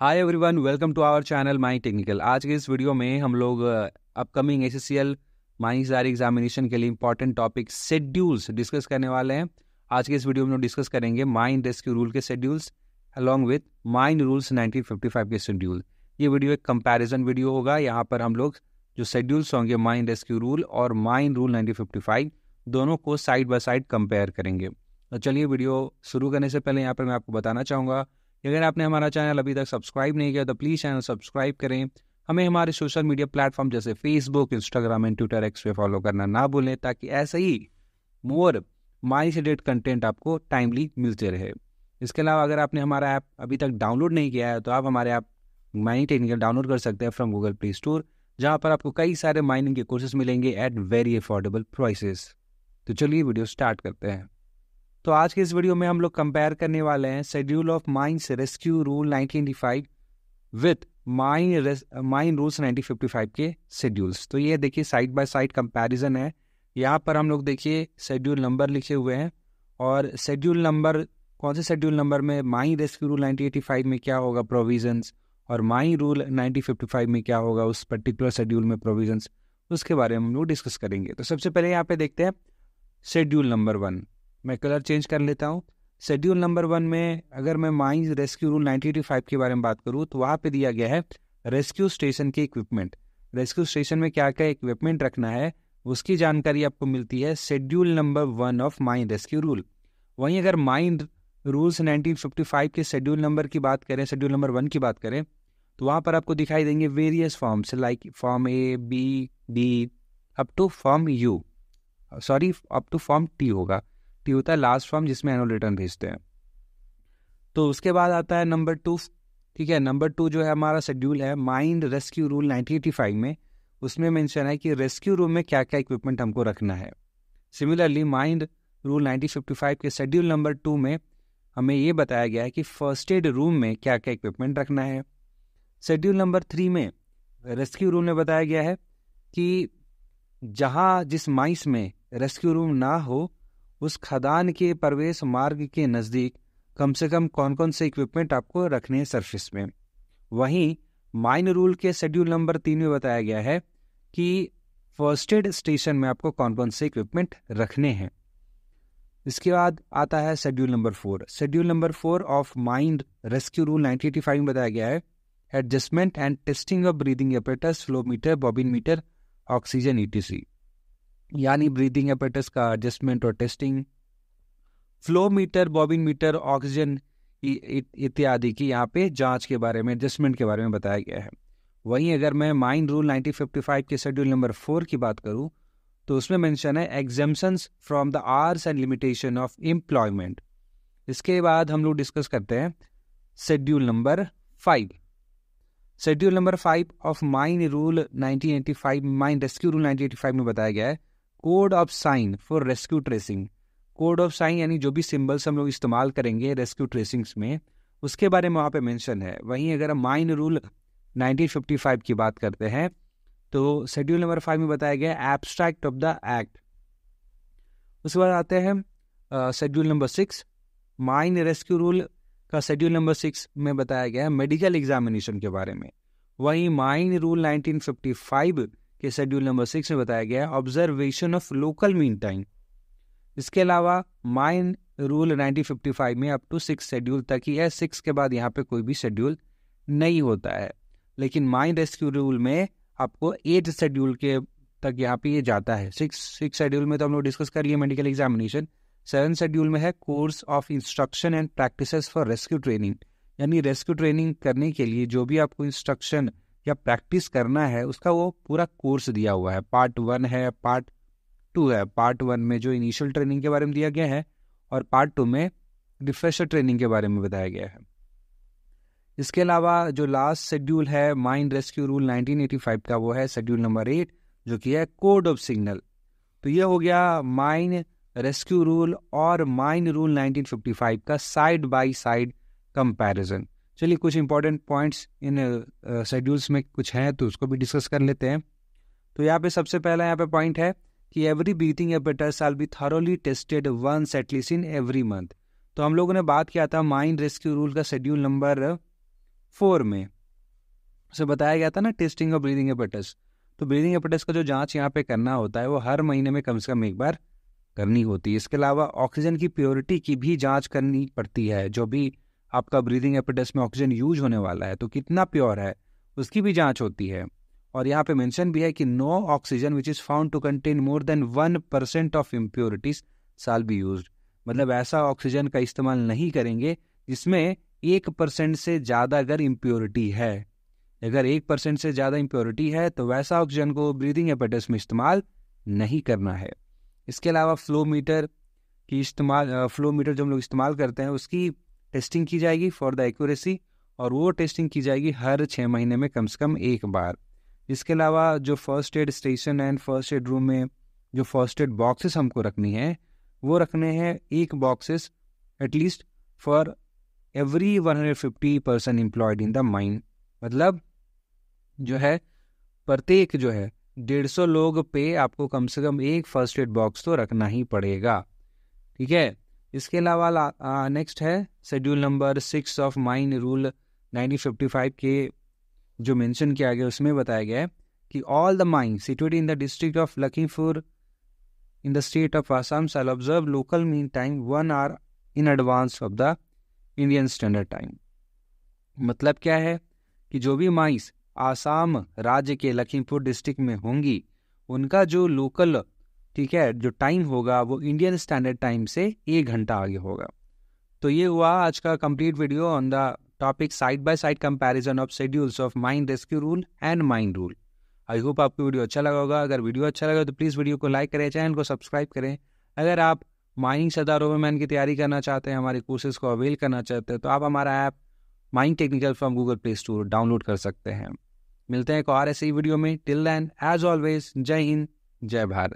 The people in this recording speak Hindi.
hi everyone welcome to our channel my technical आज के इस वीडियो में हम लोग upcoming S S C L examination के लिए इंपॉर्टेंट टॉपिक शेड्यूल्स डिस्कस करने वाले हैं आज के इस वीडियो में हम डिस्कस करेंगे माइंड रेस्क्यू रूल के schedules along with mind rules nineteen के शेड्यूल ये वीडियो एक कंपेरिजन वीडियो होगा यहाँ पर हम लोग जो शेड्यूल्स होंगे माइंड रेस्क्यू रूल और माइंड रूल नाइनटीन दोनों को साइड बाय साइड कंपेयर करेंगे तो चलिए वीडियो शुरू करने से पहले यहाँ पर मैं आपको बताना चाहूँगा अगर आपने हमारा चैनल अभी तक सब्सक्राइब नहीं किया तो प्लीज़ चैनल सब्सक्राइब करें हमें हमारे सोशल मीडिया प्लेटफॉर्म जैसे Facebook Instagram and Twitter X पे फॉलो करना ना भूलें ताकि ऐसे ही मोर माई से कंटेंट आपको टाइमली मिलते रहे इसके अलावा अगर आपने हमारा ऐप अभी तक डाउनलोड नहीं किया है तो आप हमारे ऐप माइनिंग टेक्निकल डाउनलोड कर सकते हैं फ्रॉम गूगल प्ले स्टोर जहाँ पर आपको कई सारे माइनिंग के कोर्सेज मिलेंगे एट वेरी अफोर्डेबल प्राइसेस तो चलिए वीडियो स्टार्ट करते हैं तो आज के इस वीडियो में हम लोग कंपेयर करने वाले हैं schedule of mines rescue rule 1985 with mine mine rules 1955 के शेड्यूल्स तो ये देखिए साइड बाय साइड कंपैरिजन है यहाँ पर हम लोग देखिए शेड्यूल नंबर लिखे हुए हैं और शेड्यूल नंबर कौन से शेड्यूल नंबर में माई रेस्क्यू रूल 1985 में क्या होगा प्रोविजंस और माई रूल 1955 में क्या होगा उस पर्टिकुलर शेड्यूल में प्रोविजंस उसके बारे में हम लोग डिस्कस करेंगे तो सबसे पहले यहाँ पे देखते हैं शेड्यूल नंबर वन मैं कलर चेंज कर लेता हूँ शेड्यूल नंबर वन में अगर मैं mines rescue rule ninety eighty five के बारे में बात करूँ तो वहाँ पे दिया गया है रेस्क्यू स्टेशन के इक्विपमेंट रेस्क्यू स्टेशन में क्या क्या इक्विपमेंट रखना है उसकी जानकारी आपको मिलती है schedule number one of mine rescue rule वहीं अगर माइन रूल्स 1955 के शेड्यूल नंबर की बात करें शेड्यूल नंबर वन की बात करें तो वहाँ पर आपको दिखाई देंगे various forms like form A B D up to form U sorry up to form T होगा एक्टिव होता है लास्ट फॉर्म जिसमें एनुअल रिटर्न भेजते हैं तो उसके बाद आता है नंबर टू ठीक है नंबर टू जो है हमारा शेड्यूल है माइंड रेस्क्यू रूल नाइनटीन में उसमें मैंशन है कि रेस्क्यू रूम में क्या क्या इक्विपमेंट हमको रखना है सिमिलरली माइंड रूल 1955 के शेड्यूल नंबर टू में हमें ये बताया गया है कि फर्स्ट एड रूम में क्या क्या इक्विपमेंट रखना है शेड्यूल नंबर थ्री में रेस्क्यू रूम में बताया गया है कि जहाँ जिस माइस में रेस्क्यू रूम ना हो उस खदान के प्रवेश मार्ग के नज़दीक कम से कम कौन कौन से इक्विपमेंट आपको रखने हैं सरफेस में वहीं माइन रूल के शेड्यूल नंबर तीन में बताया गया है कि फर्स्ट एड स्टेशन में आपको कौन कौन से इक्विपमेंट रखने हैं इसके बाद आता है schedule number four schedule number four of mind rescue rule five में बताया गया है adjustment and testing of breathing operator flow meter bobbin meter oxygen ETC यानी ब्रीदिंग एपेटस का एडजस्टमेंट और testing flow meter bobbin meter oxygen इत्यादि की यहाँ पे जांच के बारे में एडजस्टमेंट के बारे में बताया गया है वहीं अगर मैं माइन रूल 1955 के शेड्यूल नंबर फोर की बात करूँ तो उसमें मेंशन है exemption from the hours and limitation of employment इसके बाद हम लोग डिस्कस करते हैं schedule number five schedule number five of mine rule 1985 mine rescue rule 1985 में बताया गया है code of sign for rescue tracing code of sign यानी जो भी सिम्बल्स हम लोग इस्तेमाल करेंगे रेस्क्यू ट्रेसिंग्स में उसके बारे में वहाँ पे मेंशन है वहीं अगर हम माइन रूल 1955 की बात करते हैं तो शेड्यूल नंबर फाइव में बताया गया एब्स्ट्रैक्ट ऑफ द एक्ट उसके बाद आते हैं schedule number six mine rescue rule का शेड्यूल नंबर सिक्स में बताया गया है मेडिकल एग्जामिनेशन के बारे में वहीं माइन रूल नाइनटीन ये शेड्यूल नंबर सिक्स में बताया गया है observation of local mean time इसके अलावा माइन रूल 1955 में अप टू सिक्स शेड्यूल तक ही है सिक्स के बाद यहाँ पे कोई भी शेड्यूल नहीं होता है लेकिन माइन रेस्क्यू रूल में आपको एट शेड्यूल के तक यहाँ पे ये यह जाता है सिक्स सिक्स शेड्यूल में तो हम लोग डिस्कस कर लिए मेडिकल एग्जामिनेशन सेवन शेड्यूल में है course of instruction and practice for rescue training यानी रेस्क्यू ट्रेनिंग करने के लिए जो भी आपको इंस्ट्रक्शन या प्रैक्टिस करना है उसका वो पूरा कोर्स दिया हुआ है पार्ट वन है पार्ट टू है पार्ट वन में जो इनिशियल ट्रेनिंग के बारे में दिया गया है और पार्ट टू में रिफ्रेशर ट्रेनिंग के बारे में बताया गया है इसके अलावा जो लास्ट शेड्यूल है माइंड रेस्क्यू रूल 1985 का वो है शेड्यूल नंबर एट जो कि है कोड ऑफ सिग्नल तो ये हो गया माइंड रेस्क्यू रूल और माइंड रूल 1955 का साइड बाय साइड कंपैरिजन चलिए कुछ इंपॉर्टेंट पॉइंट्स इन शेड्यूल्स में कुछ हैं तो उसको भी डिस्कस कर लेते हैं तो यहाँ पे सबसे पहला यहाँ पे पॉइंट है कि every breathing apparatus shall be thoroughly tested once at least in every month तो हम लोगों ने बात किया था माइंड रेस्क्यू रूल का शेड्यूल नंबर फोर में उसे बताया गया था ना टेस्टिंग ऑफ ब्रीदिंग एपेटस तो ब्रीदिंग एपेटस का जो जांच यहाँ पे करना होता है वो हर महीने में कम से कम एक बार करनी होती है इसके अलावा ऑक्सीजन की प्योरिटी की भी जांच करनी पड़ती है जो भी आपका ब्रीदिंग एपिटस में ऑक्सीजन यूज होने वाला है तो कितना प्योर है उसकी भी जांच होती है और यहाँ पे मेंशन भी है कि no oxygen which is found to contain more than one percent of impurities shall be use मतलब ऐसा ऑक्सीजन का इस्तेमाल नहीं करेंगे जिसमें एक परसेंट से ज़्यादा अगर इम्प्योरिटी है अगर एक परसेंट से ज़्यादा इम्प्योरिटी है तो वैसा ऑक्सीजन को ब्रीदिंग एपेटस में इस्तेमाल नहीं करना है इसके अलावा फ्लो मीटर की इस्तेमाल फ्लो मीटर जो हम लोग इस्तेमाल करते हैं उसकी टेस्टिंग की जाएगी फॉर द एक्यूरेसी और वो टेस्टिंग की जाएगी हर छः महीने में कम से कम एक बार इसके अलावा जो first aid station and first aid room में जो फर्स्ट एड बॉक्सेस हमको रखनी है वो रखने हैं एक boxes at least for every 150 percent employed in the mind मतलब जो है प्रत्येक जो है डेढ़ सौ लोग पे आपको कम से कम एक फर्स्ट एड बॉक्स तो रखना ही पड़ेगा ठीक है इसके अलावा नेक्स्ट है schedule number six of mine rule 1955 के जो मेंशन किया गया उसमें बताया गया है कि all the mine situated in the district of Lakhimpur in the state of Assam shall observe local mean time one hour in advance of the Indian standard time मतलब क्या है कि जो भी माइस आसाम राज्य के लखीमपुर डिस्ट्रिक्ट में होंगी उनका जो लोकल ठीक है जो टाइम होगा वो इंडियन स्टैंडर्ड टाइम से एक घंटा आगे होगा तो ये हुआ आज का complete video on the topic side by side comparison of schedules of mind rescue rule and mind rule I hope आपको वीडियो अच्छा लगा होगा अगर वीडियो अच्छा लगा तो प्लीज़ वीडियो को लाइक करें चैनल को सब्सक्राइब करें अगर आप माइनिंग सदारों में मैन की तैयारी करना चाहते हैं हमारे कोर्सेज को अवेल करना चाहते हैं तो आप हमारा app mind technical from Google Play Store download कर सकते हैं मिलते हैं एक और ऐसे ही वीडियो में टिल दैन एज ऑलवेज जय हिंद जय भारत